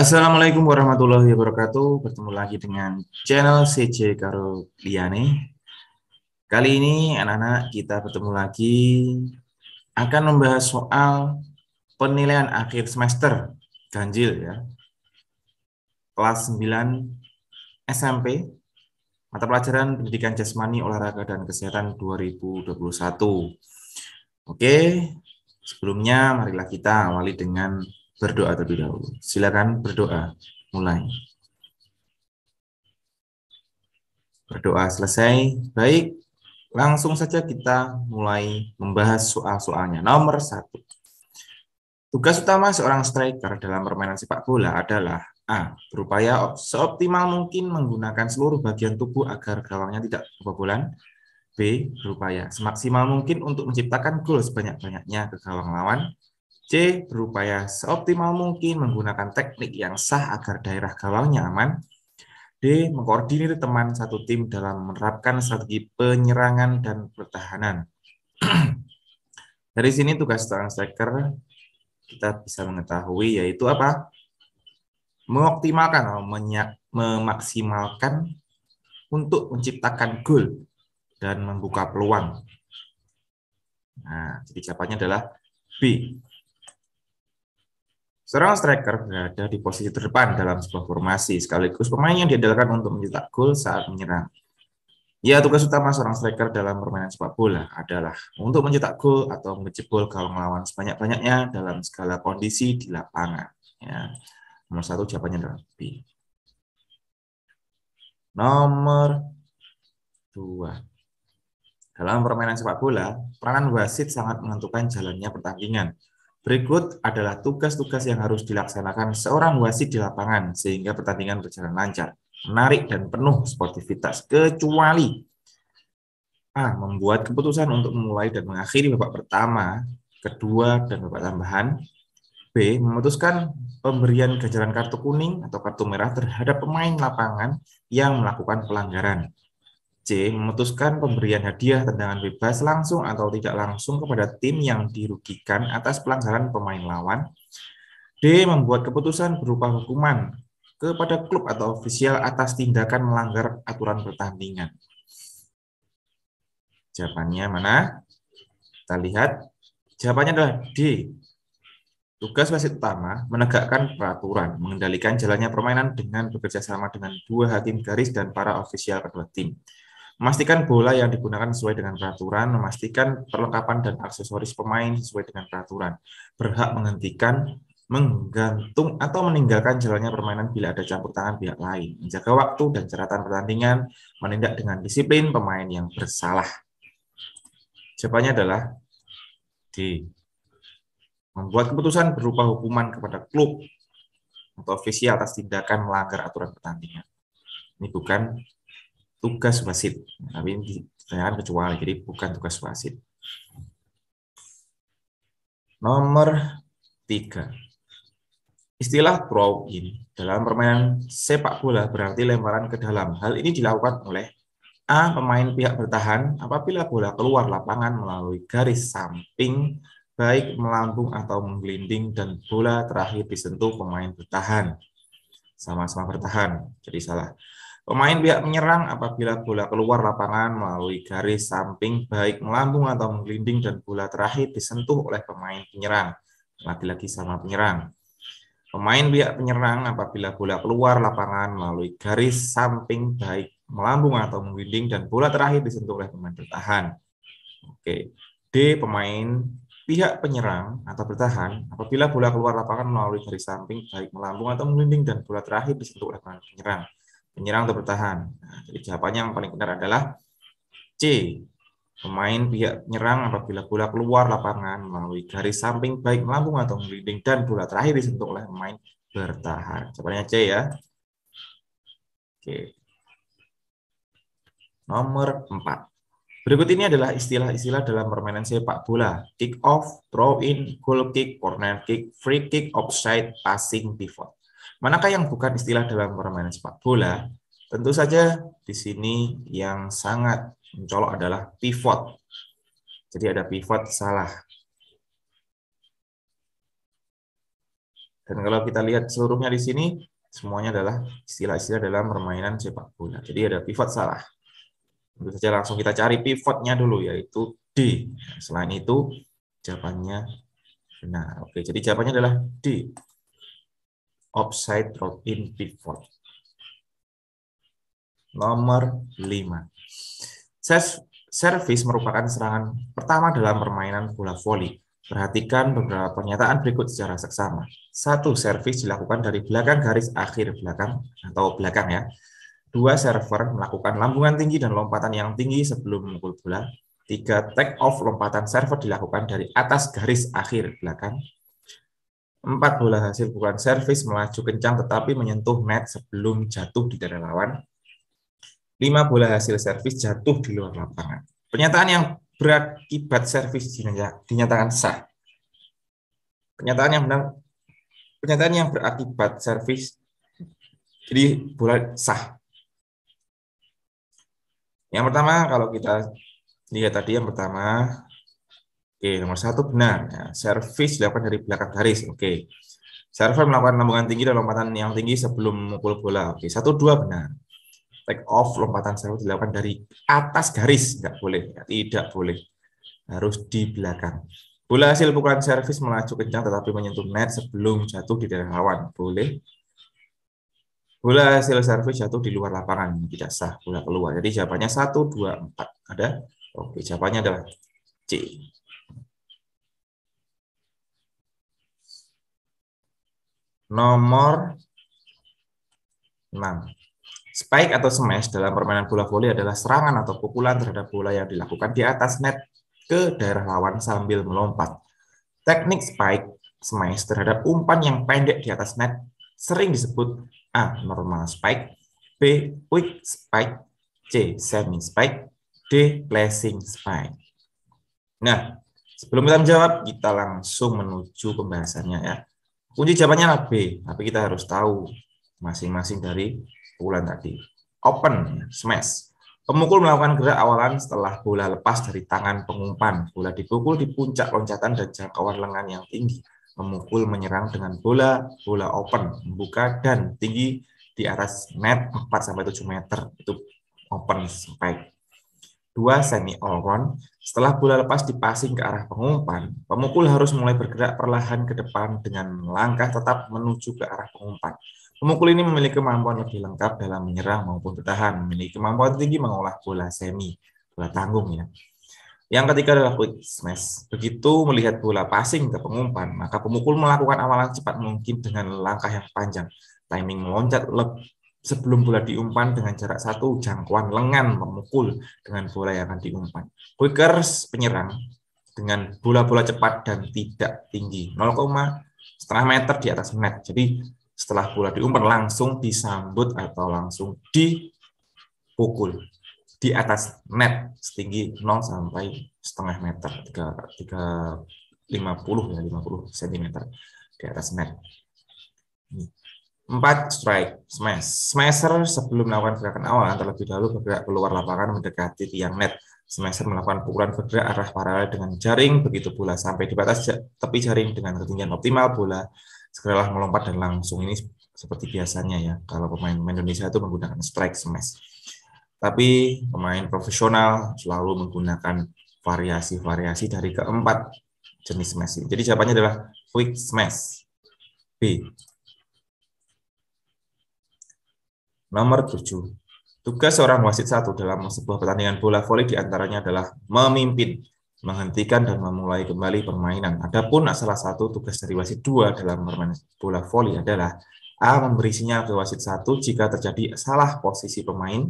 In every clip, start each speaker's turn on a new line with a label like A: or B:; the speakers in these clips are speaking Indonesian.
A: Assalamualaikum warahmatullahi wabarakatuh. Bertemu lagi dengan channel CJ Karo Liane. Kali ini anak-anak kita bertemu lagi akan membahas soal penilaian akhir semester ganjil ya. Kelas 9 SMP mata pelajaran pendidikan jasmani, olahraga dan kesehatan 2021. Oke, sebelumnya marilah kita awali dengan berdoa terlebih dahulu. Silakan berdoa. Mulai. Berdoa selesai. Baik, langsung saja kita mulai membahas soal-soalnya. Nomor satu. Tugas utama seorang striker dalam permainan sepak bola adalah A. Berupaya seoptimal mungkin menggunakan seluruh bagian tubuh agar gawangnya tidak kebobolan. B. Berupaya semaksimal mungkin untuk menciptakan gol sebanyak-banyaknya ke gawang lawan. C. Berupaya seoptimal mungkin menggunakan teknik yang sah agar daerah gawangnya aman. D. Mengkoordinir teman satu tim dalam menerapkan strategi penyerangan dan pertahanan. Dari sini tugas seorang striker kita bisa mengetahui yaitu apa? Mengoptimalkan atau menyak memaksimalkan untuk menciptakan gol dan membuka peluang. Nah, jadi jawabannya adalah B. Seorang striker berada di posisi terdepan dalam sebuah formasi, sekaligus pemain yang diandalkan untuk mencetak gol saat menyerang. Ya, tugas utama seorang striker dalam permainan sepak bola adalah untuk mencetak gol atau menjebol kalau melawan sebanyak-banyaknya dalam segala kondisi di lapangan. Ya. Nomor satu jawabannya adalah B. Nomor dua. Dalam permainan sepak bola, peranan wasit sangat menentukan jalannya pertandingan Berikut adalah tugas-tugas yang harus dilaksanakan seorang wasit di lapangan sehingga pertandingan berjalan lancar, menarik dan penuh sportivitas kecuali A. Membuat keputusan untuk memulai dan mengakhiri babak pertama, kedua, dan babak tambahan. B. Memutuskan pemberian ganjaran kartu kuning atau kartu merah terhadap pemain lapangan yang melakukan pelanggaran. Memutuskan pemberian hadiah tendangan bebas langsung atau tidak langsung kepada tim yang dirugikan atas pelanggaran pemain lawan. D. Membuat keputusan berupa hukuman kepada klub atau ofisial atas tindakan melanggar aturan pertandingan. Jawabannya mana? Kita lihat. Jawabannya adalah D. Tugas wasit utama menegakkan peraturan, mengendalikan jalannya permainan dengan bekerja sama dengan dua hakim garis dan para ofisial kedua tim memastikan bola yang digunakan sesuai dengan peraturan, memastikan perlengkapan dan aksesoris pemain sesuai dengan peraturan, berhak menghentikan, menggantung atau meninggalkan jalannya permainan bila ada campur tangan pihak lain, menjaga waktu dan jeratan pertandingan, menindak dengan disiplin pemain yang bersalah. Jawabannya adalah D. Membuat keputusan berupa hukuman kepada klub atau ofisial atas tindakan melanggar aturan pertandingan. Ini bukan tugas wasit. Tapi ini ditanyakan kecuali, jadi bukan tugas wasit. Nomor tiga. Istilah throw in dalam permainan sepak bola berarti lemparan ke dalam. Hal ini dilakukan oleh A. Pemain pihak bertahan apabila bola keluar lapangan melalui garis samping baik melambung atau menggelinding dan bola terakhir disentuh pemain bertahan. Sama-sama bertahan, jadi salah. Pemain pihak menyerang apabila bola keluar lapangan melalui garis samping baik melambung atau menggelinding dan bola terakhir disentuh oleh pemain penyerang. Lagi-lagi sama penyerang. Pemain pihak penyerang apabila bola keluar lapangan melalui garis samping baik melambung atau menggelinding dan bola terakhir disentuh oleh pemain bertahan. Oke. D. Pemain pihak penyerang atau bertahan apabila bola keluar lapangan melalui garis samping baik melambung atau menggelinding dan bola terakhir disentuh oleh pemain penyerang. Menyerang atau bertahan? Nah, jadi jawabannya yang paling benar adalah C. Pemain pihak menyerang apabila bola keluar lapangan melalui garis samping baik melambung atau melinding dan bola terakhir disentuh oleh pemain bertahan. Jawabannya C ya. Oke. Nomor 4. Berikut ini adalah istilah-istilah dalam permainan sepak bola. Kick off, throw in, goal kick, corner kick, free kick, offside, passing, pivot. Manakah yang bukan istilah dalam permainan sepak bola? Tentu saja di sini yang sangat mencolok adalah pivot. Jadi ada pivot salah. Dan kalau kita lihat seluruhnya di sini, semuanya adalah istilah-istilah dalam permainan sepak bola. Jadi ada pivot salah. Tentu saja langsung kita cari pivotnya dulu, yaitu D. Selain itu, jawabannya benar. Oke, jadi jawabannya adalah D offside drop in pivot. Nomor 5. Service merupakan serangan pertama dalam permainan bola voli. Perhatikan beberapa pernyataan berikut secara seksama. Satu, servis dilakukan dari belakang garis akhir belakang atau belakang ya. Dua, server melakukan lambungan tinggi dan lompatan yang tinggi sebelum memukul bola. Tiga, take off lompatan server dilakukan dari atas garis akhir belakang. Empat bola hasil bukan servis melaju kencang tetapi menyentuh net sebelum jatuh di daerah lawan. Lima bola hasil servis jatuh di luar lapangan. Pernyataan yang berakibat servis dinyatakan sah. Pernyataan yang benar pernyataan yang berakibat servis jadi bola sah. Yang pertama kalau kita lihat tadi yang pertama Oke, nomor satu benar. Ya, servis dilakukan dari belakang garis. Oke. Server melakukan lambungan tinggi dan lompatan yang tinggi sebelum memukul bola. Oke, satu dua benar. Take off lompatan server dilakukan dari atas garis, tidak boleh, ya, tidak boleh. Harus di belakang. Bola hasil pukulan servis melaju kencang tetapi menyentuh net sebelum jatuh di daerah lawan. Boleh. Bola hasil servis jatuh di luar lapangan, tidak sah bola keluar. Jadi jawabannya satu dua empat Ada? Oke, jawabannya adalah C. nomor 6. Spike atau smash dalam permainan bola voli adalah serangan atau pukulan terhadap bola yang dilakukan di atas net ke daerah lawan sambil melompat. Teknik spike smash terhadap umpan yang pendek di atas net sering disebut A. normal spike, B. quick spike, C. semi spike, D. placing spike. Nah, sebelum kita menjawab, kita langsung menuju pembahasannya ya. Kunci jawabannya B, tapi kita harus tahu masing-masing dari pukulan tadi. Open, smash. Pemukul melakukan gerak awalan setelah bola lepas dari tangan pengumpan. Bola dipukul di puncak loncatan dan jangkauan lengan yang tinggi. Memukul menyerang dengan bola, bola open, membuka dan tinggi di atas net 4-7 meter. Itu open spike. 2 semi all Setelah bola lepas dipasing ke arah pengumpan, pemukul harus mulai bergerak perlahan ke depan dengan langkah tetap menuju ke arah pengumpan. Pemukul ini memiliki kemampuan lebih lengkap dalam menyerang maupun bertahan, memiliki kemampuan tinggi mengolah bola semi, bola tanggung ya. Yang ketiga adalah quick smash. Begitu melihat bola passing ke pengumpan, maka pemukul melakukan amalan cepat mungkin dengan langkah yang panjang. Timing meloncat sebelum bola diumpan dengan jarak satu jangkauan lengan memukul dengan bola yang akan diumpan. Quickers penyerang dengan bola-bola cepat dan tidak tinggi 0, setengah meter di atas net. Jadi setelah bola diumpan langsung disambut atau langsung dipukul di atas net setinggi 0 sampai setengah meter 3, 3 50 ya 50 cm di atas net. 4. Strike, smash. Smasher sebelum melakukan gerakan awal terlebih dahulu bergerak keluar lapangan mendekati tiang net. Smasher melakukan pukulan bergerak arah paralel dengan jaring, begitu bola sampai di batas tepi jaring dengan ketinggian optimal, bola segeralah melompat dan langsung ini seperti biasanya ya. Kalau pemain-pemain Indonesia itu menggunakan strike smash. Tapi pemain profesional selalu menggunakan variasi-variasi dari keempat jenis smash. Jadi jawabannya adalah quick smash. B. Nomor 7. Tugas seorang wasit satu dalam sebuah pertandingan bola voli diantaranya adalah memimpin, menghentikan dan memulai kembali permainan. Adapun salah satu tugas dari wasit dua dalam permainan bola voli adalah A. Memberi sinyal ke wasit satu jika terjadi salah posisi pemain.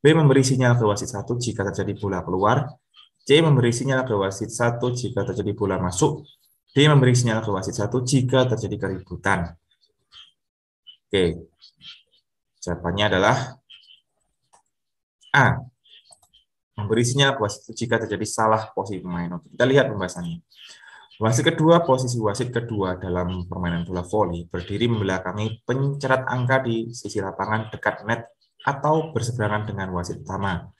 A: B. Memberi sinyal ke wasit satu jika terjadi bola keluar. C. Memberi sinyal ke wasit satu jika terjadi bola masuk. D. Memberi sinyal ke wasit satu jika terjadi keributan. Oke, Jawabannya adalah A. Memberi sinyal wasit jika terjadi salah posisi pemain. Oke, kita lihat pembahasannya. Wasit kedua, posisi wasit kedua dalam permainan bola voli berdiri membelakangi pencerat angka di sisi lapangan dekat net atau berseberangan dengan wasit utama.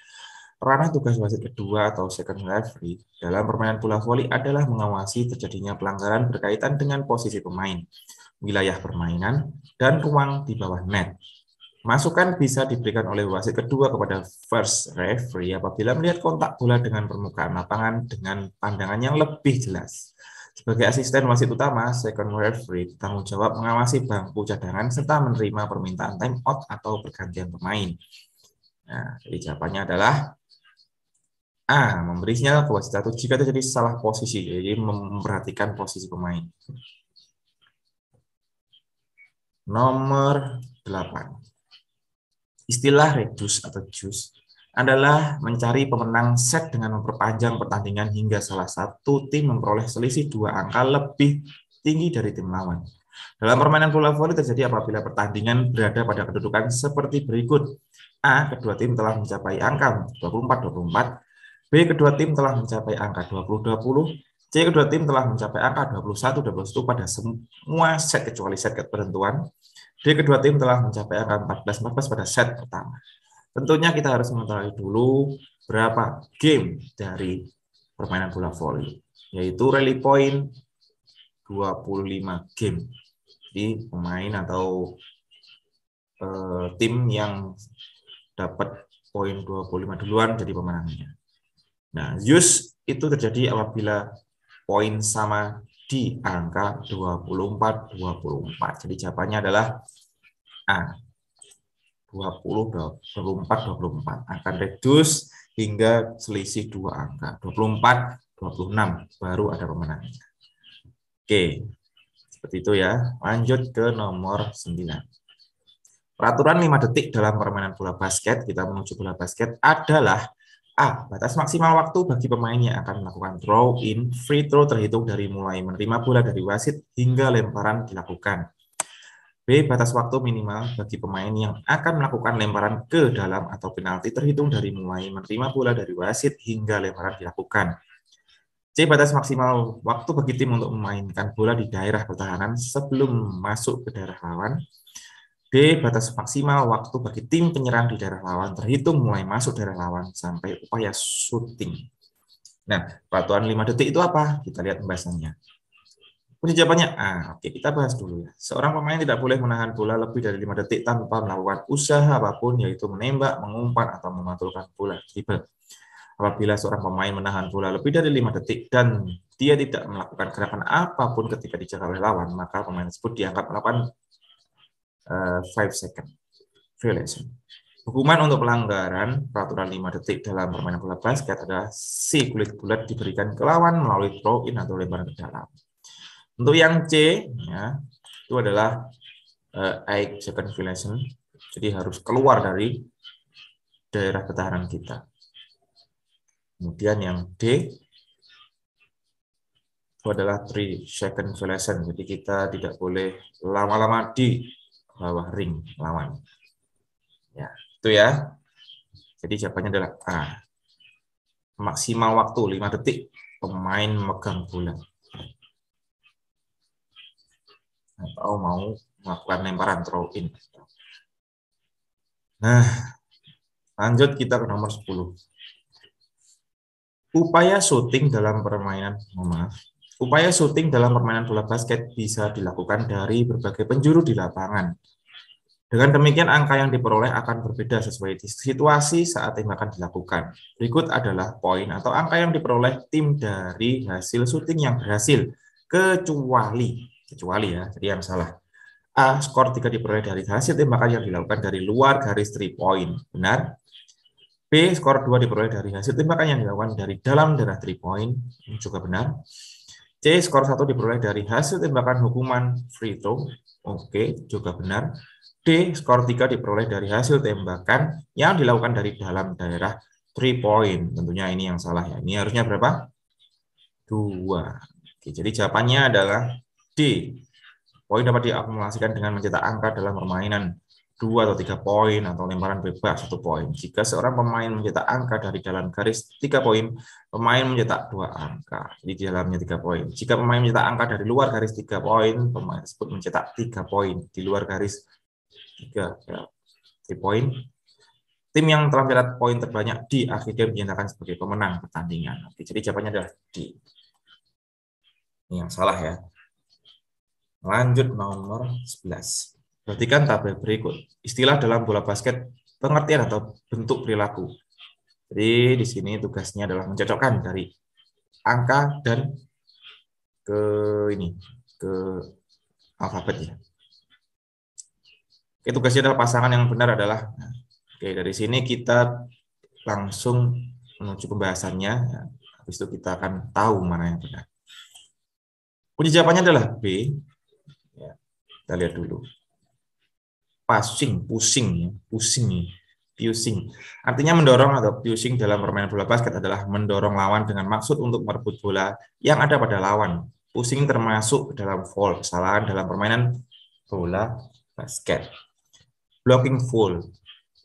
A: Ranah tugas wasit kedua atau second referee dalam permainan bola voli adalah mengawasi terjadinya pelanggaran berkaitan dengan posisi pemain, wilayah permainan, dan ruang di bawah net. Masukan bisa diberikan oleh wasit kedua kepada first referee apabila melihat kontak bola dengan permukaan lapangan dengan pandangan yang lebih jelas. Sebagai asisten wasit utama, second referee bertanggung jawab mengawasi bangku cadangan serta menerima permintaan time out atau pergantian pemain. Nah, jadi jawabannya adalah A. Memberi sinyal ke wasit satu jika terjadi salah posisi, jadi memperhatikan posisi pemain. Nomor 8. Istilah reduce atau juice adalah mencari pemenang set dengan memperpanjang pertandingan hingga salah satu tim memperoleh selisih dua angka lebih tinggi dari tim lawan. Dalam permainan bola voli terjadi apabila pertandingan berada pada kedudukan seperti berikut. A. Kedua tim telah mencapai angka 24-24. B. Kedua tim telah mencapai angka 20-20. C. Kedua tim telah mencapai angka 21-21 pada semua set kecuali set, ketentuan jadi kedua tim telah mencapai angka 14-14 pada set pertama. Tentunya kita harus mengetahui dulu berapa game dari permainan bola voli, yaitu rally point 25 game. di pemain atau e, tim yang dapat poin 25 duluan jadi pemenangnya. Nah, use itu terjadi apabila poin sama di angka 24, 24. Jadi jawabannya adalah A. 20, 24, 24. Akan reduce hingga selisih dua angka. 24, 26. Baru ada pemenangnya. Oke, seperti itu ya. Lanjut ke nomor 9. Peraturan 5 detik dalam permainan bola basket, kita menuju bola basket, adalah A. Batas maksimal waktu bagi pemain yang akan melakukan throw in free throw terhitung dari mulai menerima bola dari wasit hingga lemparan dilakukan. B. Batas waktu minimal bagi pemain yang akan melakukan lemparan ke dalam atau penalti terhitung dari mulai menerima bola dari wasit hingga lemparan dilakukan. C. Batas maksimal waktu bagi tim untuk memainkan bola di daerah pertahanan sebelum masuk ke daerah lawan D. Batas maksimal waktu bagi tim penyerang di daerah lawan terhitung mulai masuk daerah lawan sampai upaya shooting. Nah, peraturan 5 detik itu apa? Kita lihat pembahasannya. punya jawabannya ah Oke, kita bahas dulu ya. Seorang pemain tidak boleh menahan bola lebih dari 5 detik tanpa melakukan usaha apapun, yaitu menembak, mengumpan, atau mematulkan bola. Tipe. Apabila seorang pemain menahan bola lebih dari 5 detik dan dia tidak melakukan gerakan apapun ketika dijaga oleh lawan, maka pemain tersebut dianggap melakukan Eh, five 5 second violation. Hukuman untuk pelanggaran peraturan 5 detik dalam permainan bola basket adalah si Kulit bulat diberikan ke lawan melalui throw-in atau lebaran ke dalam. Untuk yang C, ya, itu adalah uh, eh, eight second violation. Jadi harus keluar dari daerah ketahanan kita. Kemudian yang D, itu adalah three second violation. Jadi kita tidak boleh lama-lama di bawah ring lawan. Ya, itu ya. Jadi jawabannya adalah A. Maksimal waktu 5 detik pemain megang bola. Atau mau melakukan lemparan throw in. Nah, lanjut kita ke nomor 10. Upaya syuting dalam permainan, oh maaf, Upaya syuting dalam permainan bola basket bisa dilakukan dari berbagai penjuru di lapangan. Dengan demikian, angka yang diperoleh akan berbeda sesuai situasi saat tembakan dilakukan. Berikut adalah poin atau angka yang diperoleh tim dari hasil syuting yang berhasil, kecuali, kecuali ya, jadi yang salah. A. Skor 3 diperoleh dari hasil tembakan yang dilakukan dari luar garis 3 point. Benar? B. Skor 2 diperoleh dari hasil tembakan yang dilakukan dari dalam daerah 3 point. Juga benar. C. Skor satu diperoleh dari hasil tembakan hukuman free throw. Oke, juga benar. D. Skor tiga diperoleh dari hasil tembakan yang dilakukan dari dalam daerah 3 point. Tentunya ini yang salah ya. Ini harusnya berapa? Dua. Oke, jadi jawabannya adalah D. Poin dapat diakumulasikan dengan mencetak angka dalam permainan dua atau tiga poin atau lemparan bebas satu poin. Jika seorang pemain mencetak angka dari dalam garis tiga poin, pemain mencetak dua angka. Jadi di dalamnya tiga poin. Jika pemain mencetak angka dari luar garis tiga poin, pemain tersebut mencetak tiga poin di luar garis tiga ya, poin. Tim yang telah mencetak poin terbanyak di akhirnya dinyatakan sebagai pemenang pertandingan. jadi jawabannya adalah D. Ini yang salah ya. Lanjut nomor 11. Perhatikan tabel berikut. Istilah dalam bola basket, pengertian atau bentuk perilaku. Jadi di sini tugasnya adalah mencocokkan dari angka dan ke ini ke alfabet ya. Oke, tugasnya adalah pasangan yang benar adalah nah, Oke, dari sini kita langsung menuju pembahasannya. Ya, habis itu kita akan tahu mana yang benar. Kunci jawabannya adalah B. Ya, kita lihat dulu passing, pusing pusing Pusing. Artinya mendorong atau pusing dalam permainan bola basket adalah mendorong lawan dengan maksud untuk merebut bola yang ada pada lawan. Pusing termasuk dalam foul, kesalahan dalam permainan bola basket. Blocking foul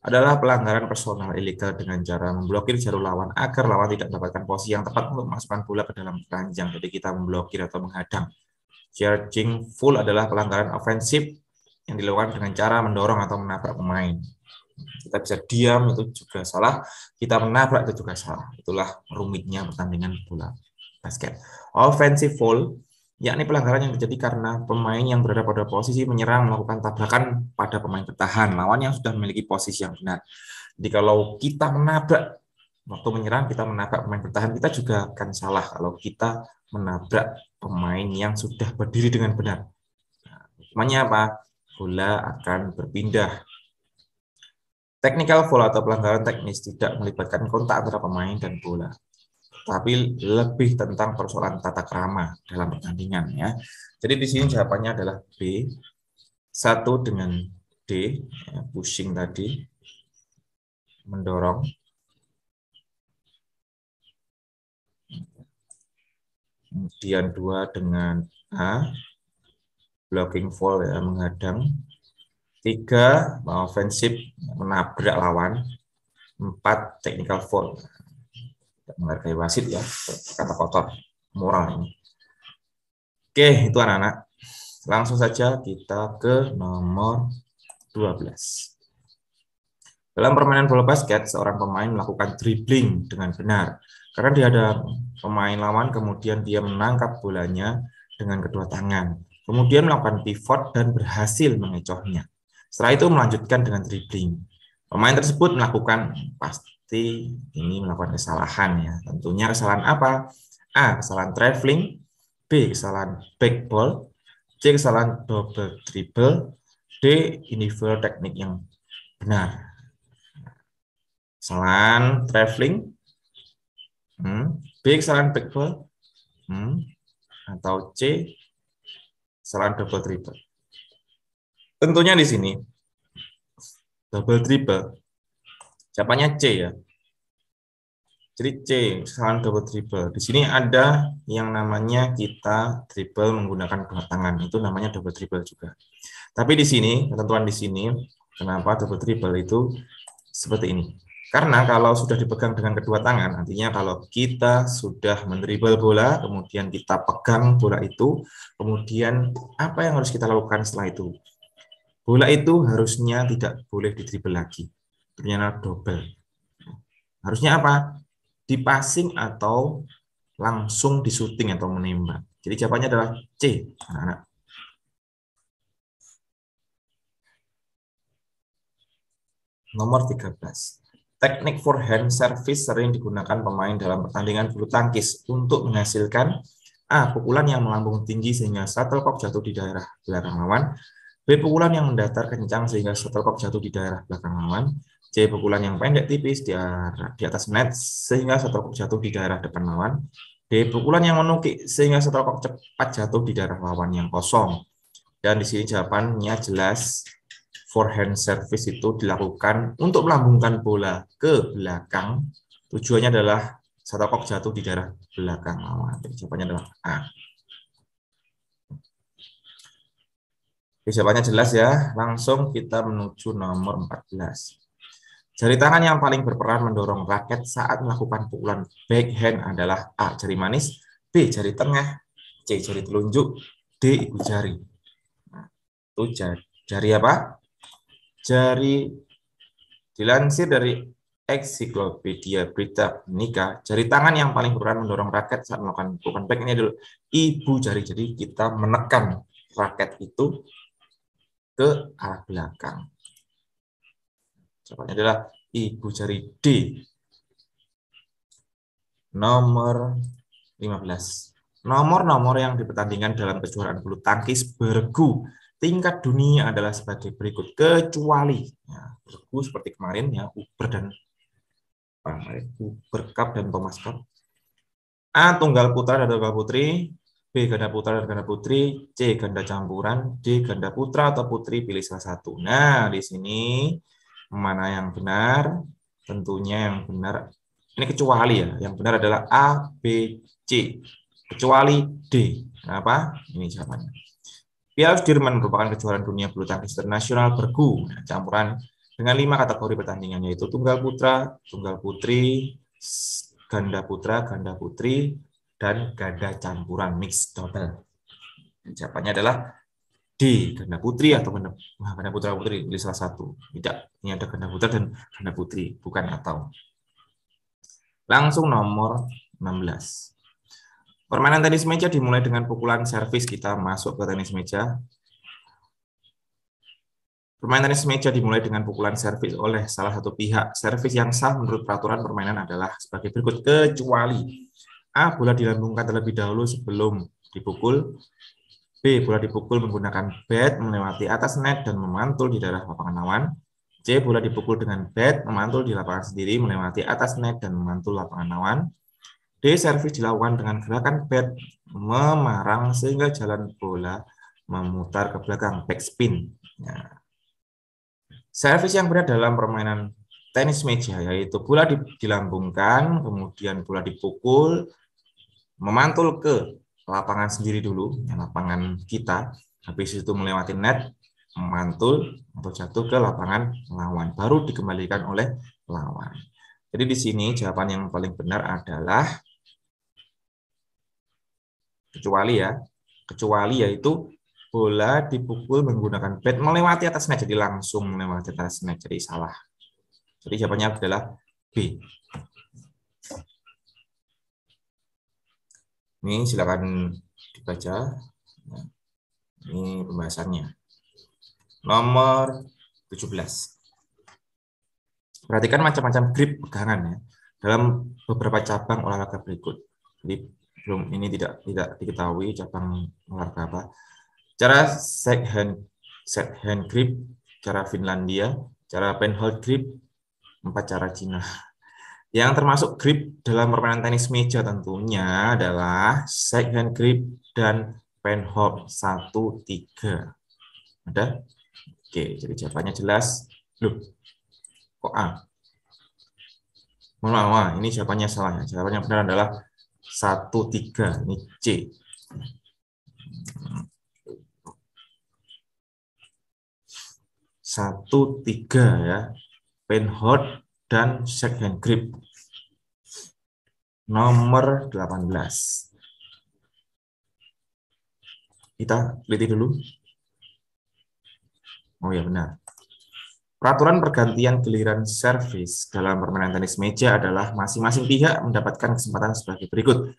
A: adalah pelanggaran personal ilegal dengan cara memblokir jarum lawan agar lawan tidak mendapatkan posisi yang tepat untuk memasukkan bola ke dalam keranjang. Jadi kita memblokir atau menghadang. Charging full adalah pelanggaran ofensif yang dilakukan dengan cara mendorong atau menabrak pemain. Kita bisa diam itu juga salah, kita menabrak itu juga salah. Itulah rumitnya pertandingan bola basket. Offensive foul yakni pelanggaran yang terjadi karena pemain yang berada pada posisi menyerang melakukan tabrakan pada pemain bertahan lawan yang sudah memiliki posisi yang benar. Jadi kalau kita menabrak waktu menyerang kita menabrak pemain bertahan kita juga akan salah kalau kita menabrak pemain yang sudah berdiri dengan benar. Nah, apa? gula akan berpindah. Teknikal foul atau pelanggaran teknis tidak melibatkan kontak antara pemain dan bola, tapi lebih tentang persoalan tata krama dalam pertandingan ya. Jadi di sini jawabannya adalah B. 1 dengan D, ya, pushing tadi, mendorong, kemudian dua dengan A, blocking foul ya menghadang. Tiga offensive menabrak lawan. Empat technical foul. Tidak menghargai wasit ya, kata kotor, moral ini. Oke, itu anak-anak. Langsung saja kita ke nomor 12. Dalam permainan bola basket, seorang pemain melakukan dribbling dengan benar. Karena dia ada pemain lawan, kemudian dia menangkap bolanya dengan kedua tangan kemudian melakukan pivot dan berhasil mengecohnya. Setelah itu melanjutkan dengan dribbling. Pemain tersebut melakukan pasti ini melakukan kesalahan ya. Tentunya kesalahan apa? A. Kesalahan traveling, B. Kesalahan backball, C. Kesalahan double dribble, D. Individual teknik yang benar. Kesalahan traveling, hmm. B. Kesalahan backball, hmm. atau C selain double triple. Tentunya di sini double triple jawabannya C ya. Jadi C kesalahan double triple. Di sini ada yang namanya kita triple menggunakan kedua tangan. Itu namanya double triple juga. Tapi di sini ketentuan di sini kenapa double triple itu seperti ini. Karena kalau sudah dipegang dengan kedua tangan, artinya kalau kita sudah menerima bola, kemudian kita pegang bola itu, kemudian apa yang harus kita lakukan setelah itu? Bola itu harusnya tidak boleh didribel lagi. Ternyata double. Harusnya apa? Dipassing atau langsung disuting atau menembak. Jadi jawabannya adalah C, anak-anak. Nomor 13. Teknik forehand service sering digunakan pemain dalam pertandingan bulu tangkis untuk menghasilkan A. Pukulan yang melambung tinggi sehingga shuttlecock jatuh di daerah belakang lawan. B. Pukulan yang mendatar kencang sehingga shuttlecock jatuh di daerah belakang lawan. C. Pukulan yang pendek tipis di, di atas net sehingga shuttlecock jatuh di daerah depan lawan. D. Pukulan yang menukik sehingga shuttlecock cepat jatuh di daerah lawan yang kosong. Dan di sini jawabannya jelas forehand service itu dilakukan untuk melambungkan bola ke belakang. Tujuannya adalah satu kok jatuh di daerah belakang lawan. jawabannya adalah A. Oke, jawabannya jelas ya. Langsung kita menuju nomor 14. Jari tangan yang paling berperan mendorong raket saat melakukan pukulan backhand adalah A. Jari manis, B. Jari tengah, C. Jari telunjuk, D. Ibu jari. Nah, itu jari, jari apa? Jari dilansir dari Encyclopedia berita nikah, jari tangan yang paling berperan mendorong raket saat melakukan back ini adalah ibu jari. Jadi kita menekan raket itu ke arah belakang. Jawabannya adalah ibu jari D. Nomor 15. Nomor-nomor yang dipertandingkan dalam kejuaraan bulu tangkis bergu tingkat dunia adalah sebagai berikut kecuali ya, berku seperti kemarin ya Uber dan kemarin Uber Cup dan Thomas Cup A tunggal putra dan tunggal putri B ganda putra dan ganda putri C ganda campuran D ganda putra atau putri pilih salah satu nah di sini mana yang benar tentunya yang benar ini kecuali ya yang benar adalah A B C kecuali D apa ini jawabannya Piala Sudirman merupakan kejuaraan dunia bulu tangkis internasional bergu campuran dengan lima kategori pertandingan yaitu tunggal putra, tunggal putri, ganda putra, ganda putri, dan ganda campuran mix double. Jawabannya adalah D, ganda putri atau ganda, ah, ganda putra putri ini salah satu. Tidak, ini ada ganda putra dan ganda putri, bukan atau. Langsung nomor 16. Permainan tenis meja dimulai dengan pukulan servis kita masuk ke tenis meja. Permainan tenis meja dimulai dengan pukulan servis oleh salah satu pihak. Servis yang sah menurut peraturan permainan adalah sebagai berikut. Kecuali A. Bola dilambungkan terlebih dahulu sebelum dipukul. B. Bola dipukul menggunakan bat melewati atas net dan memantul di daerah lapangan lawan. C. Bola dipukul dengan bat memantul di lapangan sendiri melewati atas net dan memantul lapangan lawan. D. Servis dilakukan dengan gerakan bat memarang sehingga jalan bola memutar ke belakang backspin. Ya. Servis yang berada dalam permainan tenis meja yaitu bola dilambungkan, kemudian bola dipukul, memantul ke lapangan sendiri dulu, ya, lapangan kita, habis itu melewati net, memantul atau jatuh ke lapangan lawan, baru dikembalikan oleh lawan. Jadi di sini jawaban yang paling benar adalah kecuali ya kecuali yaitu bola dipukul menggunakan bat melewati atas net jadi langsung melewati atas net jadi salah jadi jawabannya adalah B ini silakan dibaca ini pembahasannya nomor 17 perhatikan macam-macam grip pegangan ya dalam beberapa cabang olahraga berikut jadi belum ini tidak tidak diketahui cabang olahraga apa. Cara set hand set hand grip cara Finlandia, cara penhold grip, empat cara Cina. Yang termasuk grip dalam permainan tenis meja tentunya adalah set hand grip dan penhold satu tiga. Ada? Oke, jadi jawabannya jelas. Loh, kok A? Mohon maaf, ini jawabannya salah ya. Jawabannya benar adalah satu tiga ini C. Satu tiga ya, pen penhold dan second grip. Nomor 18. Kita teliti dulu. Oh ya benar. Peraturan pergantian giliran servis dalam permainan tenis meja adalah masing-masing pihak mendapatkan kesempatan sebagai berikut.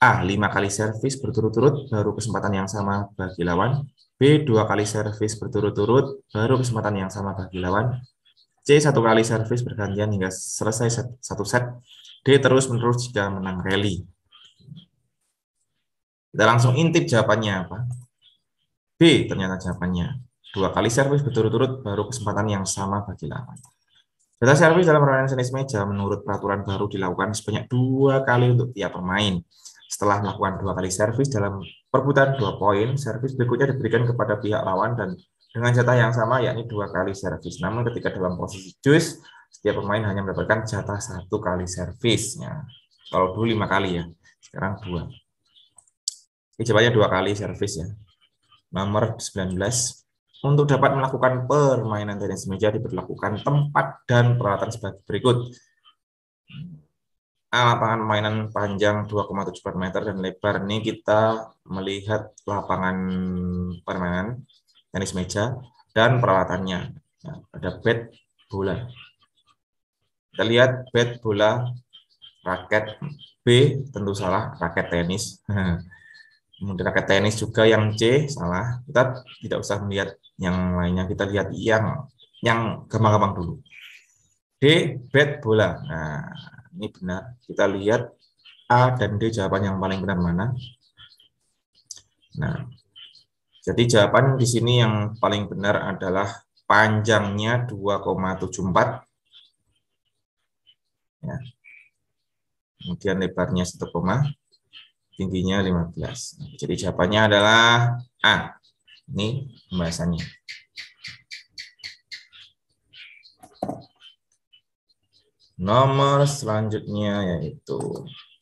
A: A. 5 kali servis berturut-turut baru kesempatan yang sama bagi lawan. B. 2 kali servis berturut-turut baru kesempatan yang sama bagi lawan. C. 1 kali servis bergantian hingga selesai set, satu set. D. Terus-menerus jika menang rally. Kita langsung intip jawabannya apa? B ternyata jawabannya dua kali servis berturut-turut baru kesempatan yang sama bagi lawan. Data servis dalam permainan tenis meja menurut peraturan baru dilakukan sebanyak dua kali untuk tiap pemain. Setelah melakukan dua kali servis dalam perputaran dua poin, servis berikutnya diberikan kepada pihak lawan dan dengan jatah yang sama yakni dua kali servis. Namun ketika dalam posisi juice, setiap pemain hanya mendapatkan jatah satu kali servisnya. Kalau dulu lima kali ya, sekarang dua. Ini jawabannya dua kali servis ya. Nomor 19, untuk dapat melakukan permainan tenis meja diperlakukan tempat dan peralatan sebagai berikut. A, lapangan mainan panjang 2,74 meter dan lebar. Ini kita melihat lapangan permainan tenis meja dan peralatannya. Nah, ada bed bola. Kita lihat bed bola raket B tentu salah, raket tenis. Kemudian raket tenis juga yang C salah. Kita tidak usah melihat yang lainnya kita lihat yang yang gampang-gampang dulu. D bet bola. Nah, ini benar. Kita lihat A dan D jawaban yang paling benar mana. Nah, jadi jawaban di sini yang paling benar adalah panjangnya 2,74 ya. Kemudian lebarnya 1, tingginya 15. Nah, jadi jawabannya adalah A. Ini pembahasannya. Nomor selanjutnya yaitu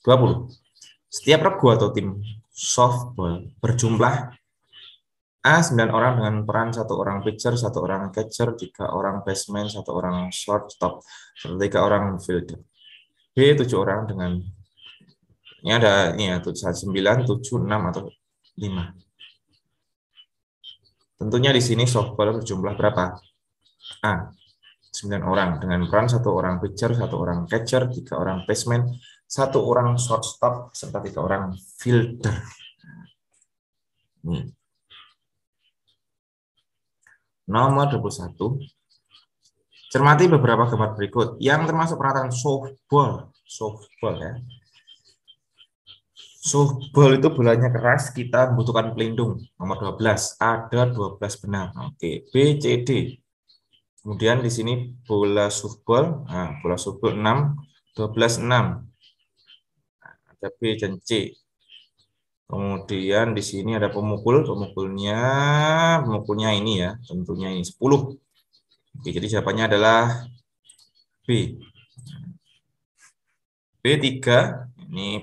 A: 20. Setiap regu atau tim softball berjumlah A 9 orang dengan peran satu orang pitcher, satu orang catcher, tiga orang baseman, satu orang shortstop, dan tiga orang fielder. B 7 orang dengan ini ada ini ya 9, 7, 6 atau 5. Tentunya di sini softball berjumlah berapa? A. 9 orang dengan peran satu orang pitcher, satu orang catcher, tiga orang baseman, satu orang shortstop, serta tiga orang fielder. Nomor 21. Cermati beberapa gambar berikut yang termasuk peralatan softball. Softball ya. Softball itu bolanya keras, kita membutuhkan pelindung. Nomor 12, ada 12 benang. Oke, B, C, D. Kemudian di sini bola softball, nah, bola softball 6, 12, 6. Nah, ada B dan C. Kemudian di sini ada pemukul, pemukulnya, pemukulnya ini ya, tentunya ini 10. Oke, jadi jawabannya adalah B. B3, ini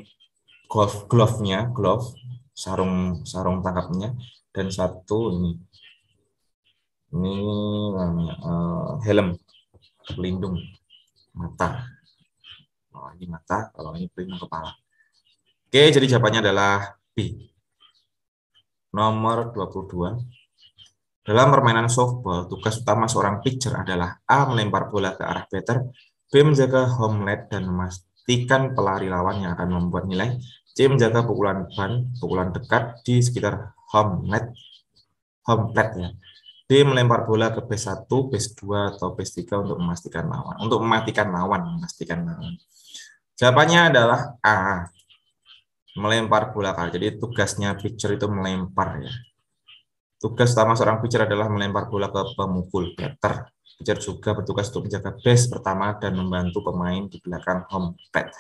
A: glove glove-nya, glove sarung sarung tangkapnya dan satu ini ini uh, helm pelindung mata. Kalau ini mata, kalau ini pelindung kepala. Oke, jadi jawabannya adalah B. Nomor 22. Dalam permainan softball, tugas utama seorang pitcher adalah A. Melempar bola ke arah batter, B. Menjaga home plate dan memastikan pelari lawan yang akan membuat nilai, C menjaga pukulan ban, pukulan dekat di sekitar home net, home plate ya. D melempar bola ke base 1, base 2 atau base 3 untuk memastikan lawan. Untuk mematikan lawan, memastikan lawan. Jawabannya adalah A. Melempar bola kali. Jadi tugasnya pitcher itu melempar ya. Tugas utama seorang pitcher adalah melempar bola ke pemukul batter. Pitcher juga bertugas untuk menjaga base pertama dan membantu pemain di belakang home plate.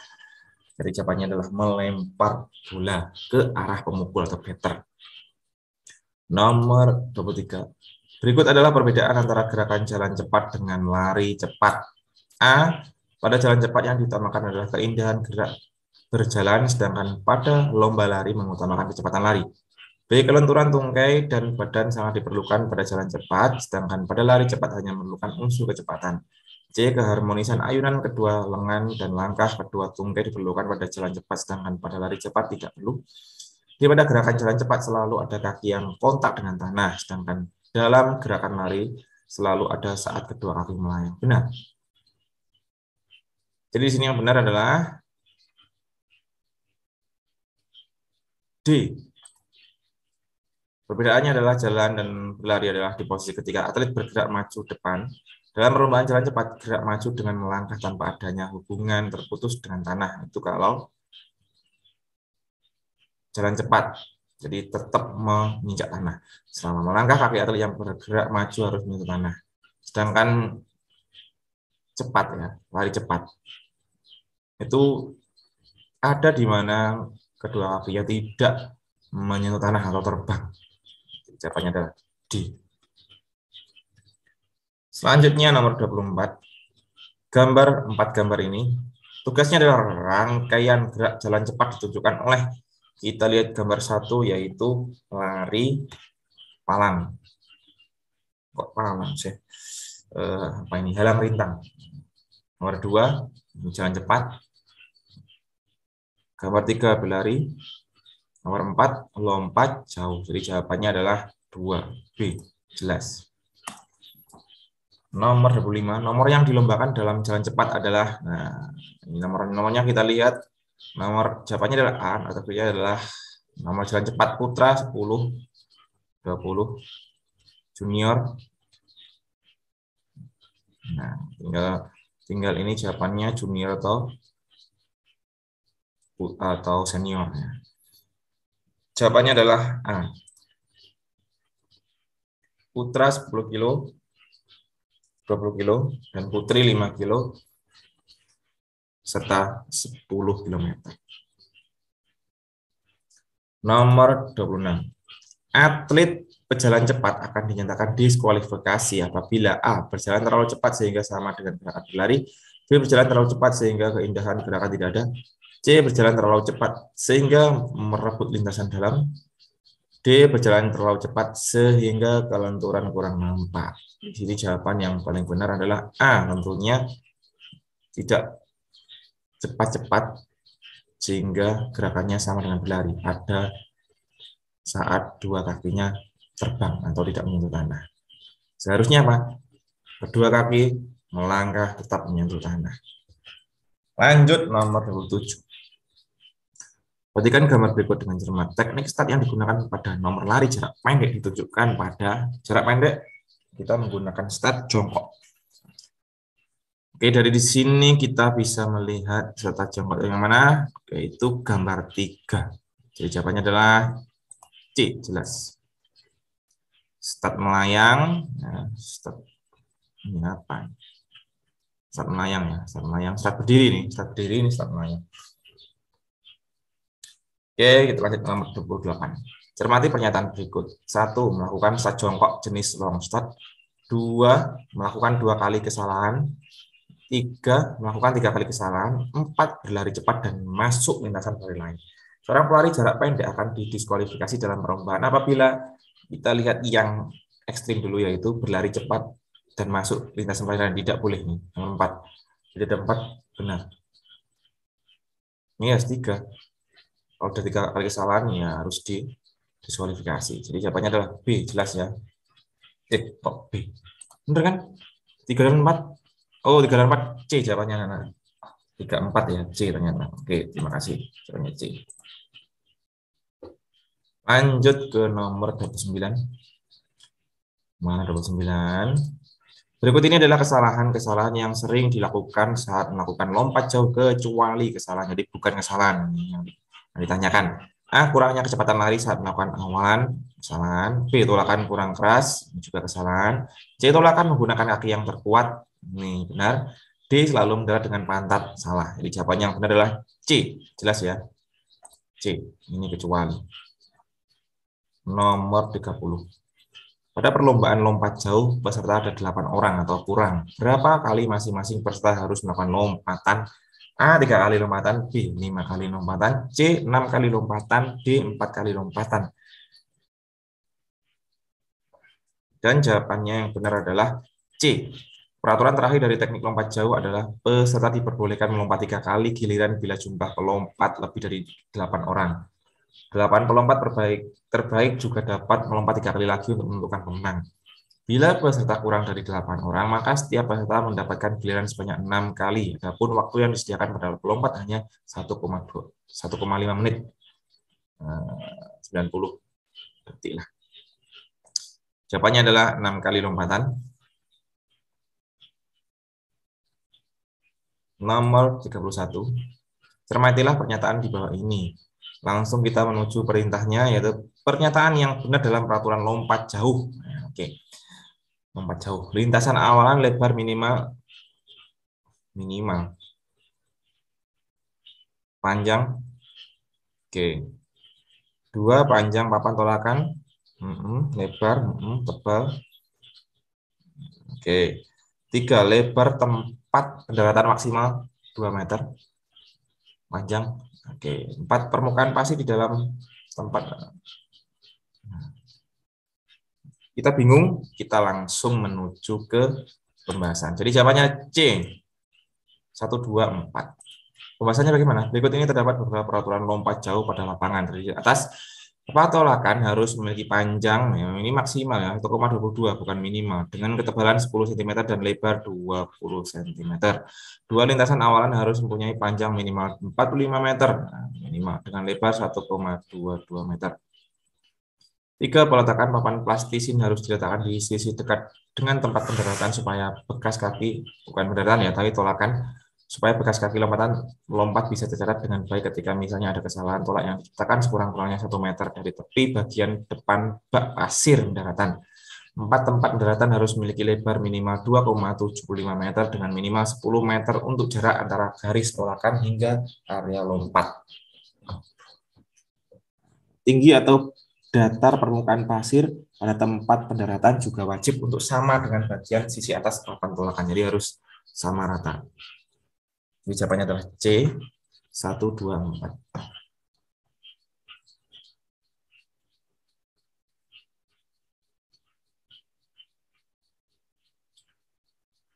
A: Jadi jawabannya adalah melempar bola ke arah pemukul atau batter. Nomor 23. Berikut adalah perbedaan antara gerakan jalan cepat dengan lari cepat. A. Pada jalan cepat yang diutamakan adalah keindahan gerak berjalan, sedangkan pada lomba lari mengutamakan kecepatan lari. B. Kelenturan tungkai dan badan sangat diperlukan pada jalan cepat, sedangkan pada lari cepat hanya memerlukan unsur kecepatan. C. Keharmonisan ayunan kedua lengan dan langkah kedua tungkai diperlukan pada jalan cepat, sedangkan pada lari cepat tidak perlu. Di pada gerakan jalan cepat selalu ada kaki yang kontak dengan tanah, nah, sedangkan dalam gerakan lari selalu ada saat kedua kaki melayang. Benar. Jadi di sini yang benar adalah D. Perbedaannya adalah jalan dan berlari adalah di posisi ketiga atlet bergerak maju depan, dalam perubahan jalan cepat gerak maju dengan melangkah tanpa adanya hubungan terputus dengan tanah itu kalau jalan cepat jadi tetap menginjak tanah selama melangkah kaki atlet yang bergerak maju harus menyentuh tanah sedangkan cepat ya lari cepat itu ada di mana kedua kaki tidak menyentuh tanah atau terbang jawabannya adalah D Selanjutnya nomor 24. Gambar empat gambar ini. Tugasnya adalah rangkaian gerak jalan cepat ditunjukkan oleh kita lihat gambar satu yaitu lari palang. Kok palang sih? Eh, apa ini? Halam rintang. Nomor 2 jalan cepat. Gambar 3 berlari. Nomor 4 lompat jauh. Jadi jawabannya adalah 2B. Jelas nomor 25. Nomor yang dilombakan dalam jalan cepat adalah nah ini nomor nomornya kita lihat nomor jawabannya adalah A atau B adalah nomor jalan cepat putra 10 20 junior. Nah, tinggal tinggal ini jawabannya junior atau atau senior ya. Jawabannya adalah A. Putra 10 kilo, 20 kilo dan putri 5 kilo serta 10 km. Nomor 26. Atlet pejalan cepat akan dinyatakan diskualifikasi apabila A. berjalan terlalu cepat sehingga sama dengan gerakan berlari, B. berjalan terlalu cepat sehingga keindahan gerakan tidak ada, C. berjalan terlalu cepat sehingga merebut lintasan dalam, D. berjalan terlalu cepat sehingga kelenturan kurang nampak. Jadi jawaban yang paling benar adalah A. Tentunya tidak cepat-cepat sehingga gerakannya sama dengan berlari. Ada saat dua kakinya terbang atau tidak menyentuh tanah. Seharusnya apa? Kedua kaki melangkah tetap menyentuh tanah. Lanjut nomor 27. Perhatikan gambar berikut dengan cermat. Teknik start yang digunakan pada nomor lari jarak pendek ditunjukkan pada jarak pendek kita menggunakan stat jongkok. Oke, dari di sini kita bisa melihat serta jongkok yang mana, yaitu gambar tiga. Jadi jawabannya adalah C, jelas. Start melayang, ya, start ini apa? Start melayang ya, start melayang, start berdiri nih, start berdiri ini start melayang. Oke, kita lanjut ke nomor 28. Cermati pernyataan berikut. Satu, melakukan satu jongkok jenis long start, Dua, melakukan dua kali kesalahan. Tiga, melakukan tiga kali kesalahan. Empat, berlari cepat dan masuk lintasan pelari lain. Seorang pelari jarak pendek akan didiskualifikasi dalam perlombaan apabila kita lihat yang ekstrim dulu yaitu berlari cepat dan masuk lintasan pelari lain tidak boleh nih. Yang empat, jadi ada empat benar. Ini harus tiga. Kalau ada tiga kali kesalahan ya harus di diskualifikasi. Jadi jawabannya adalah B, jelas ya. Eh, kok B? Bener kan? 3 dan 4? Oh, 3 dan 4 C jawabannya. Nana. 3, 4 ya, C ternyata. Oke, terima kasih. Jawabannya C. Lanjut ke nomor 29. Mana 29? Berikut ini adalah kesalahan-kesalahan yang sering dilakukan saat melakukan lompat jauh kecuali kesalahan. Jadi bukan kesalahan yang ditanyakan. A. Ah, kurangnya kecepatan lari saat melakukan awan kesalahan. B. Tolakan kurang keras, juga kesalahan. C. Tolakan menggunakan kaki yang terkuat, ini benar. D. Selalu mendarat dengan pantat, salah. Jadi jawabannya yang benar adalah C. Jelas ya? C. Ini kecuali. Nomor 30. Pada perlombaan lompat jauh, peserta ada 8 orang atau kurang. Berapa kali masing-masing peserta harus melakukan lompatan A. tiga kali lompatan, B. lima kali lompatan, C. enam kali lompatan, D. empat kali lompatan. Dan jawabannya yang benar adalah C. Peraturan terakhir dari teknik lompat jauh adalah peserta diperbolehkan melompat tiga kali giliran bila jumlah pelompat lebih dari delapan orang. delapan pelompat terbaik, terbaik juga dapat melompat tiga kali lagi untuk menentukan pemenang. Bila peserta kurang dari 8 orang, maka setiap peserta mendapatkan giliran sebanyak 6 kali. Adapun waktu yang disediakan pada lompat hanya 1,5 menit. 90 nah, detik lah. Jawabannya adalah 6 kali lompatan. Nomor 31. Cermatilah pernyataan di bawah ini. Langsung kita menuju perintahnya, yaitu pernyataan yang benar dalam peraturan lompat jauh. Nah, oke, okay. Lompat jauh. Lintasan awalan lebar minimal minimal. Panjang. Oke. Dua panjang papan tolakan. Mm -mm, lebar, mm -mm, tebal. Oke. Tiga lebar tempat pendaratan maksimal 2 meter. Panjang. Oke. Empat permukaan pasti di dalam tempat kita bingung, kita langsung menuju ke pembahasan. Jadi jawabannya C. 1, 2, 4. Pembahasannya bagaimana? Berikut ini terdapat beberapa peraturan lompat jauh pada lapangan. Terdiri atas Tepat tolakan harus memiliki panjang, ya, ini maksimal ya, 1,22 bukan minimal, dengan ketebalan 10 cm dan lebar 20 cm. Dua lintasan awalan harus mempunyai panjang minimal 45 meter, nah, minimal dengan lebar 1,22 meter. Tiga, peletakan papan plastisin harus diletakkan di sisi dekat dengan tempat pendaratan supaya bekas kaki, bukan pendaratan ya, tapi tolakan, supaya bekas kaki lompatan lompat bisa tercatat dengan baik ketika misalnya ada kesalahan tolak yang diciptakan sekurang-kurangnya satu meter dari tepi bagian depan bak pasir pendaratan. Empat tempat pendaratan harus memiliki lebar minimal 2,75 meter dengan minimal 10 meter untuk jarak antara garis tolakan hingga area lompat tinggi atau datar permukaan pasir pada tempat pendaratan juga wajib untuk sama dengan bagian sisi atas papan kolakan. Jadi harus sama rata. Jadi jawabannya adalah C 124.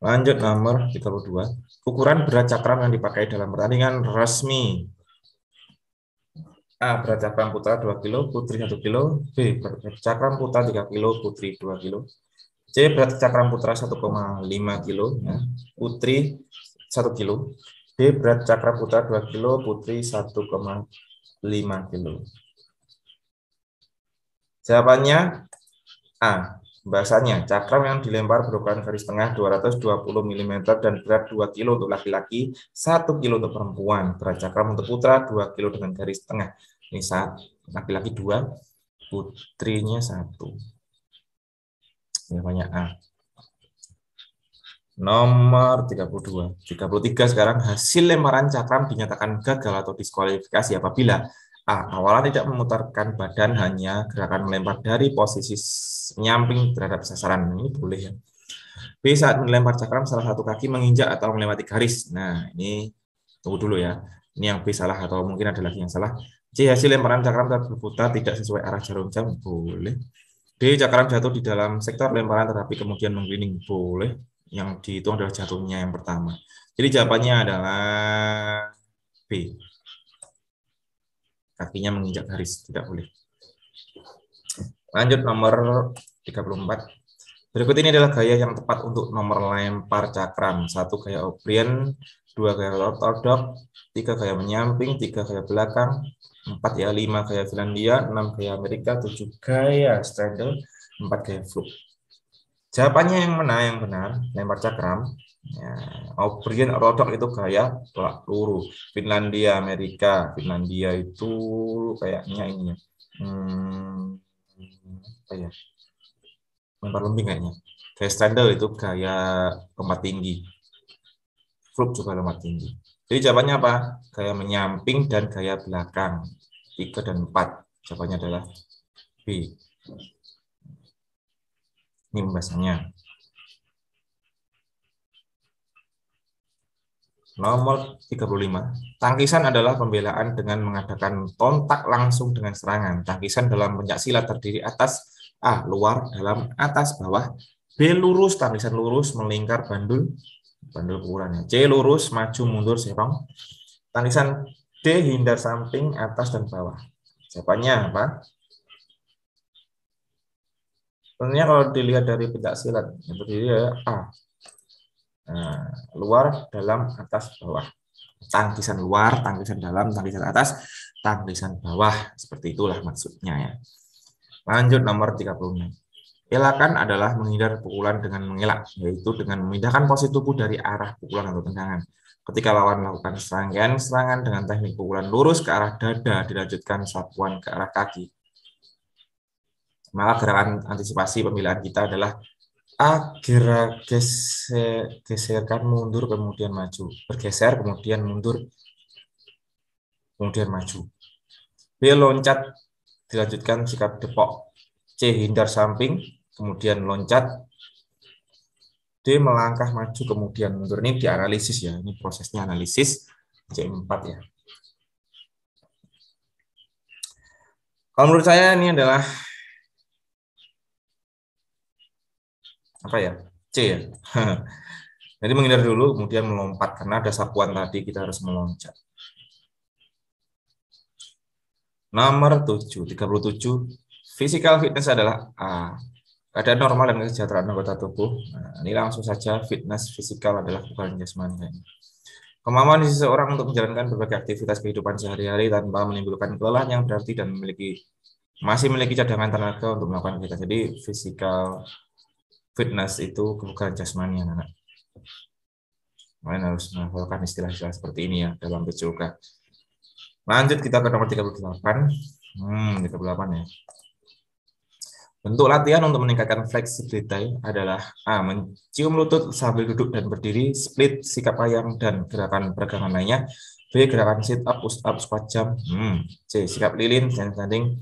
A: Lanjut nomor 32. Ukuran berat cakram yang dipakai dalam pertandingan resmi A. Berat cakram putra 2 kilo, putri 1 kilo. B. Berat cakram putra 3 kilo, putri 2 kilo. C. Berat cakram putra 1,5 kilo, ya. putri 1 kilo. D. Berat cakram putra 2 kilo, putri 1,5 kilo. Jawabannya A. Bahasanya, cakram yang dilempar berukuran garis tengah 220 mm dan berat 2 kg untuk laki-laki, 1 kg untuk perempuan. Berat cakram untuk putra 2 kg dengan garis tengah. Ini saat laki-laki dua, putrinya satu. namanya A. Nomor 32. 33 sekarang hasil lemparan cakram dinyatakan gagal atau diskualifikasi apabila A. Awalan tidak memutarkan badan hanya gerakan melempar dari posisi nyamping terhadap sasaran. Ini boleh ya. B. Saat melempar cakram salah satu kaki menginjak atau melewati garis. Nah, ini tunggu dulu ya. Ini yang B salah atau mungkin ada lagi yang salah. C. Hasil lemparan cakram terhadap berputar tidak sesuai arah jarum jam. Boleh. D. Cakram jatuh di dalam sektor lemparan tetapi kemudian mengeliling. Boleh. Yang dihitung adalah jatuhnya yang pertama. Jadi jawabannya adalah B. Kakinya menginjak garis. Tidak boleh. Lanjut nomor 34. Berikut ini adalah gaya yang tepat untuk nomor lempar cakram. Satu gaya obrien, dua gaya ortodok, tiga gaya menyamping, tiga gaya belakang, 4 ya 5 gaya Finlandia, 6 gaya Amerika, 7 gaya straddle, 4 gaya fluke. Jawabannya yang mana yang benar? Lempar cakram. Ya, Obrien Rodok itu gaya tolak peluru. Finlandia, Amerika, Finlandia itu kayaknya ini ya. Hmm, apa ya? Lempar lembing kayaknya. kayak standar itu gaya lompat tinggi. Fluke juga lemah tinggi. Jadi jawabannya apa? Gaya menyamping dan gaya belakang. Tiga dan empat. Jawabannya adalah B. Ini pembahasannya. Nomor 35. Tangkisan adalah pembelaan dengan mengadakan kontak langsung dengan serangan. Tangkisan dalam pencak silat terdiri atas A luar dalam atas bawah, B lurus tangkisan lurus melingkar bandul, bandel ukurannya. C lurus, maju, mundur, serong. Tangisan D hindar samping, atas, dan bawah. siapanya apa? Tentunya kalau dilihat dari pentak silat, yang terdiri ya A. Nah, luar, dalam, atas, bawah. Tangkisan luar, tangkisan dalam, tangkisan atas, tangkisan bawah. Seperti itulah maksudnya ya. Lanjut nomor 36. Elakan oh. adalah menghindar pukulan dengan mengelak, yaitu dengan memindahkan posisi tubuh dari arah pukulan atau tendangan. Ketika lawan melakukan serangan serangan dengan teknik pukulan lurus ke arah dada, dilanjutkan sapuan ke arah kaki. Maka gerakan antisipasi pemilihan kita adalah A. Gerak geser, geserkan mundur kemudian maju. Bergeser kemudian mundur kemudian maju. B. Loncat dilanjutkan sikap depok. C. Hindar samping kemudian loncat, D melangkah maju kemudian mundur. Ini dianalisis ya, ini prosesnya analisis C4 ya. Kalau menurut saya ini adalah apa ya? C ya. Jadi menghindar dulu kemudian melompat karena ada sapuan tadi kita harus meloncat. Nomor 7, 37. Physical fitness adalah A keadaan normal dan kesejahteraan anggota tubuh. Nah, ini langsung saja fitness fisikal adalah bukan jasmani. Kemampuan seseorang untuk menjalankan berbagai aktivitas kehidupan sehari-hari tanpa menimbulkan kelelahan yang berarti dan memiliki masih memiliki cadangan tenaga untuk melakukan aktivitas. Jadi fisikal fitness itu bukan jasmani anak. Kalian harus menghafalkan istilah-istilah seperti ini ya dalam PJOK. Lanjut kita ke nomor 38. Hmm, 38 ya. Bentuk latihan untuk meningkatkan fleksibilitas adalah A. Mencium lutut sambil duduk dan berdiri, split, sikap ayam, dan gerakan peregangan lainnya. B. Gerakan sit up, push up, squat jump. Hmm. C. Sikap lilin, standing.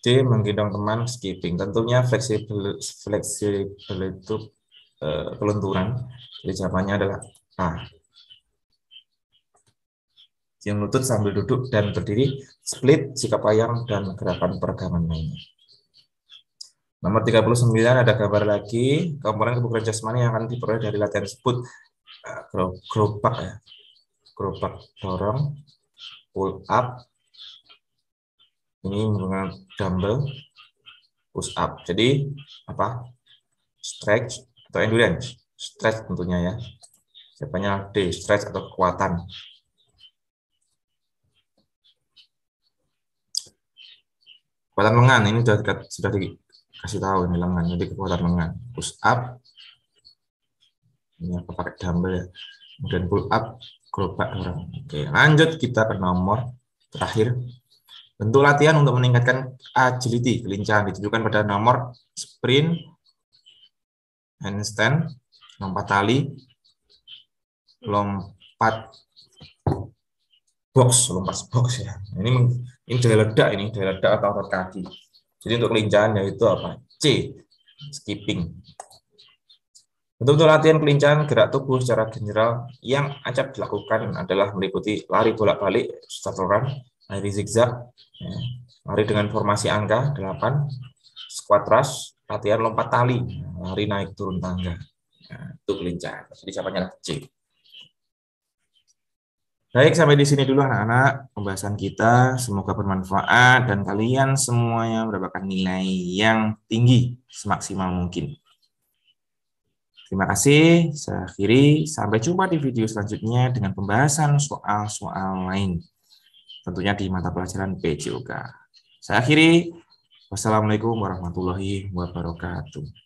A: D. Menggendong teman, skipping. Tentunya fleksibel, fleksibel itu uh, kelunturan. Jadi jawabannya adalah A. Cium lutut sambil duduk dan berdiri, split, sikap ayam, dan gerakan peregangan lainnya. Nomor 39 ada gambar lagi komponen kebugaran jasmani yang akan diperoleh dari latihan tersebut. Eh, gerobak ya. Gerobak dorong, pull up. Ini menggunakan dumbbell, push up. Jadi apa? Stretch atau endurance. Stretch tentunya ya. Siapanya D, stretch atau kekuatan. Kekuatan lengan ini sudah sudah di kasih tahu ini lengan jadi kekuatan lengan push up ini apa pakai dumbbell ya kemudian pull up gerobak dorong oke lanjut kita ke nomor terakhir bentuk latihan untuk meningkatkan agility kelincahan ditujukan pada nomor sprint handstand lompat tali lompat box lompat box ya ini ini daya ledak ini daya ledak atau otot kaki jadi untuk kelincahan yaitu apa? C. Skipping. Untuk latihan kelincahan gerak tubuh secara general yang acap dilakukan adalah meliputi lari bolak-balik, starter lari zigzag, ya, lari dengan formasi angka 8, squat rush, latihan lompat tali, ya, lari naik turun tangga. Nah, itu kelincahan. Jadi jawabannya C. Baik, sampai di sini dulu anak-anak pembahasan kita. Semoga bermanfaat dan kalian semuanya mendapatkan nilai yang tinggi semaksimal mungkin. Terima kasih, saya akhiri. Sampai jumpa di video selanjutnya dengan pembahasan soal-soal lain. Tentunya di mata pelajaran PJOK. Saya akhiri. Wassalamualaikum warahmatullahi wabarakatuh.